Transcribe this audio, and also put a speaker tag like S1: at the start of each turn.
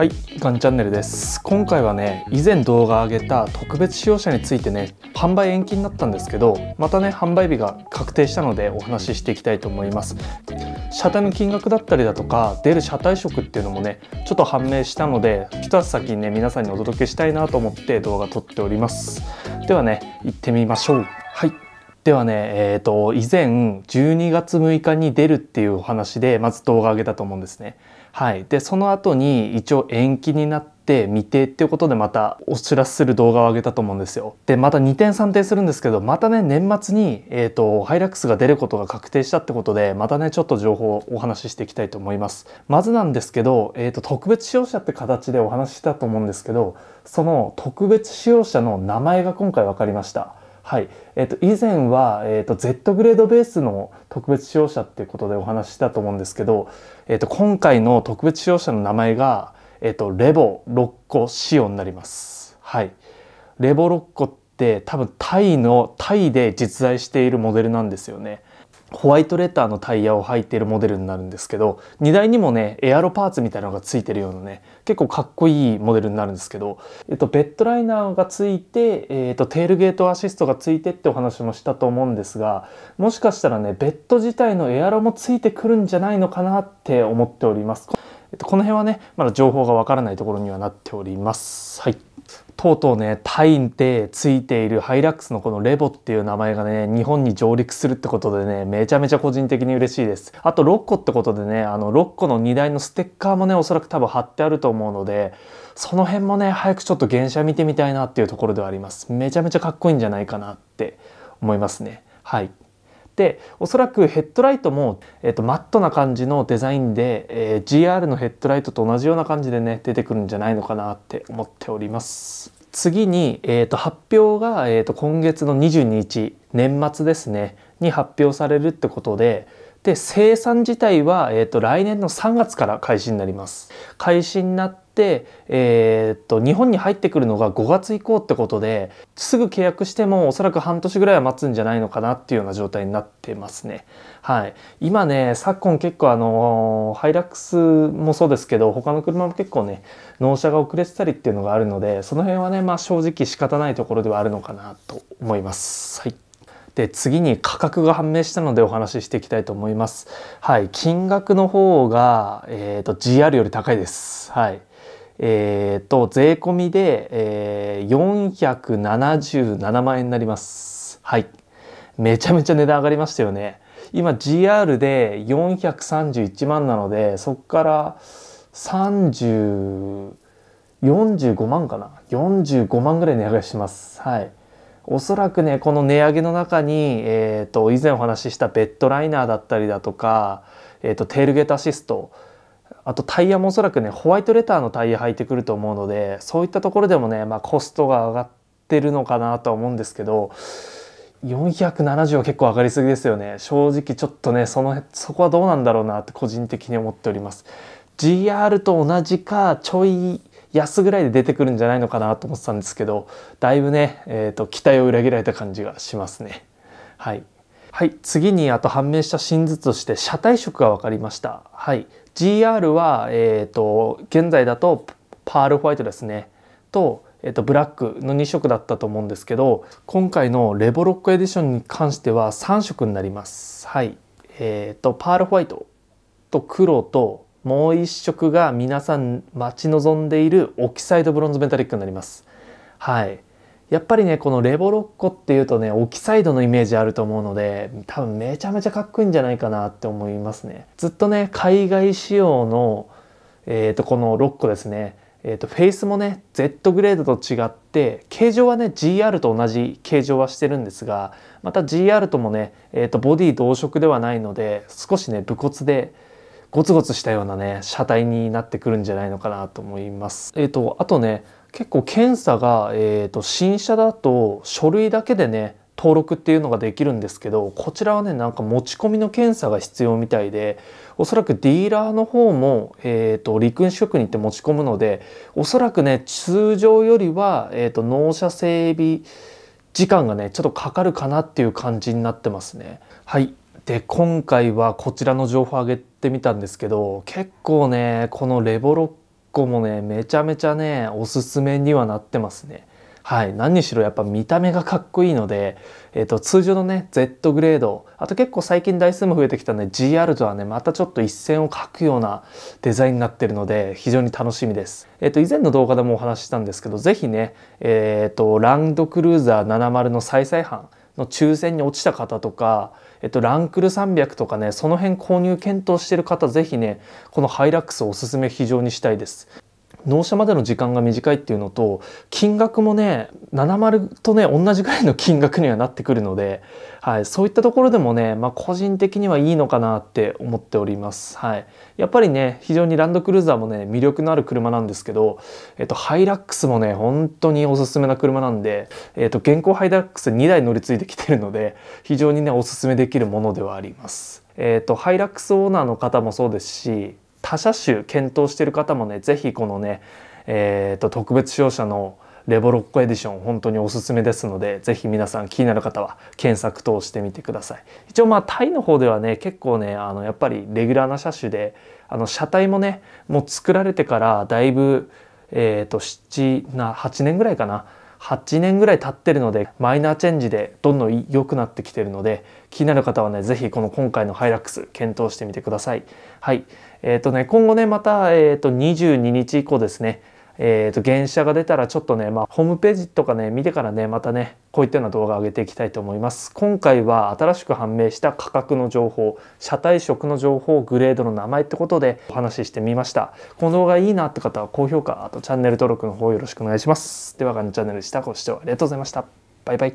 S1: はい、ガンチャンネルです。今回はね、以前動画上げた特別使用者についてね、販売延期になったんですけど、またね、販売日が確定したのでお話ししていきたいと思います。車体の金額だったりだとか、出る車体色っていうのもね、ちょっと判明したので、一足先にね、皆さんにお届けしたいなと思って動画撮っております。ではね、行ってみましょう。はい。ではね、えーと、以前12月6日に出るっていうお話でまず動画上げたと思うんですね。はい、でその後に一応延期になって未定っていうことでまたお知らせする動画を上げたと思うんですよ。でまた2点3点するんですけどまたね年末に、えーと、ハイラックスが出ることが確定したってことでまたねちょっと情報をお話ししていきたいと思います。まずなんですけど、えーと、と特別使用者って形でお話ししたと思うんですけどその特別使用者の名前が今回分かりました。はい。えっ、ー、と、以前は、えっ、ー、と、Z グレードベースの特別使用者っていうことでお話ししたと思うんですけど、えっ、ー、と、今回の特別使用者の名前が、えっ、と、レボ6個仕様になります。はい。レボ6個って多分タイの、タイで実在しているモデルなんですよね。ホワイトレターのタイヤを履いてるモデルになるんですけど荷台にもねエアロパーツみたいなのがついてるようなね結構かっこいいモデルになるんですけど、えっと、ベッドライナーがついて、えっと、テールゲートアシストがついてってお話もしたと思うんですがもしかしたらねベッド自体のエアロもついてくるんじゃないのかなって思っております。えっと、この辺はねまだ情報がわからないところにはなっております。はいとうとうねタインでついているハイラックスのこのレボっていう名前がね日本に上陸するってことでねめちゃめちゃ個人的に嬉しいですあと6個ってことでねあの6個の荷台のステッカーもねおそらく多分貼ってあると思うのでその辺もね早くちょっと原車見てみたいなっていうところではありますめちゃめちゃかっこいいんじゃないかなって思いますねはいしておそらくヘッドライトも、えー、とマットな感じのデザインで、えー、GR のヘッドライトと同じような感じでね出てくるんじゃないのかなって思っております。次に、えー、と発表が、えー、と今月の22日年末ですねに発表されるってことでで生産自体は、えーと、来年の3月から開始になります開始になっ、えー、っと日本に入ってくるのが5月以降ってことですぐ契約してもおそらく半年ぐらいは待つんじゃないのかなっていうような状態になってますね。はい、今ね昨今結構あのハイラックスもそうですけど他の車も結構ね納車が遅れてたりっていうのがあるのでその辺はね、まあ、正直仕方ないところではあるのかなと思います。はいで次に価格が判明したのでお話ししていきたいと思います。はい、金額の方がえっ、ー、と GR より高いです。はい。えー、と、税込みで、えー、477万円になります。はい。めちゃめちゃ値段上がりましたよね。今 GR で431万なので、そこから30、45万かな ?45 万ぐらい値上がりします。はい。おそらくね、この値上げの中に、えー、と、以前お話ししたベッドライナーだったりだとか、えー、と、テールゲートアシスト、あとタイヤもおそらくねホワイトレターのタイヤ履いてくると思うのでそういったところでもね、まあ、コストが上がってるのかなとは思うんですけど470は結構上がりすぎですよね正直ちょっとねそのそこはどうなんだろうなって個人的に思っております GR と同じかちょい安ぐらいで出てくるんじゃないのかなと思ってたんですけどだいぶね、えーと、と期待を裏切られた感じがしますねはい。はい次にあと判明した真実として車体色が分かりましたはい GR はえっ、ー、と現在だとパールホワイトですねと,、えー、とブラックの2色だったと思うんですけど今回のレボロックエディションに関しては3色になりますはいえっ、ー、とパールホワイトと黒ともう1色が皆さん待ち望んでいるオキサイドブロンズメタリックになりますはいやっぱりね、このレボロッコっていうとね、オキサイドのイメージあると思うので、多分めちゃめちゃかっこいいんじゃないかなって思いますね。ずっとね、海外仕様の、えっ、ー、と、この6個ですね、えーと、フェイスもね Z グレードと違って形状はね GR と同じ形状はしてるんですがまた GR ともね、えーと、とボディ同色ではないので少しね武骨で、ゴツゴツしたようなね車体になってくるんじゃないのかなと思います。えーと、あとね結構検査が、えーと、新車だと書類だけでね登録っていうのができるんですけどこちらはねなんか持ち込みの検査が必要みたいでおそらくディーラーの方も、えーと、陸運支に行って持ち込むのでおそらくね通常よりは、えー、と納車整備時間がねちょっとかかるかなっていう感じになってますね。はいで今回はこちらの情報を上げてみたんですけど結構ねこのレボロッコもねめちゃめちゃねおすすめにはなってますね。はい、何にしろやっぱ見た目がかっこいいので、えーと、通常のね Z グレードあと結構最近台数も増えてきたね GR とはねまたちょっと一線を画くようなデザインになってるので非常に楽しみです。えっ、ー、と以前の動画でもお話ししたんですけど是非ね、えーと、とランドクルーザー70の再々版の抽選に落ちた方とか、えっと、ランクル300とかねその辺購入検討してる方是非ねこのハイラックスをおすすめ非常にしたいです。納車までの時間が短いっていうのと金額もね70とね同じぐらいの金額にはなってくるので、はい、そういったところでもね、まあ、個人的にはいいのかなって思っております、はい、やっぱりね非常にランドクルーザーもね魅力のある車なんですけど、えっと、ハイラックスもね本当におすすめな車なんで、えっと、現行ハイラックス2台乗り継いできてるので非常にねおすすめできるものではあります。えっと、ハイラックスオーナーの方もそうですし他車種検討してる方もね、是非このね、えっ、ー、と、特別使用車のレボロッコエディション本当におすすめですので是非皆さん気になる方は検索等してみてください一応まあタイの方ではね結構ねあのやっぱりレギュラーな車種であの車体もねもう作られてからだいぶえっ、ー、と78年ぐらいかな8年ぐらい経ってるのでマイナーチェンジでどんどん良くなってきてるので気になる方はね是非この今回のハイラックス検討してみてください。はい、えっ、ー、とね今後ねまた、えー、と22日以降ですねえっ、ー、と、原車が出たらちょっとね、まあ、ホームページとかね、見てからね、またね、こういったような動画を上げていきたいと思います。今回は新しく判明した価格の情報、車体色の情報、グレードの名前ってことでお話ししてみました。この動画いいなって方は高評価、あとチャンネル登録の方よろしくお願いします。では、ガンチャンネルでした。ご視聴ありがとうございました。バイバイ。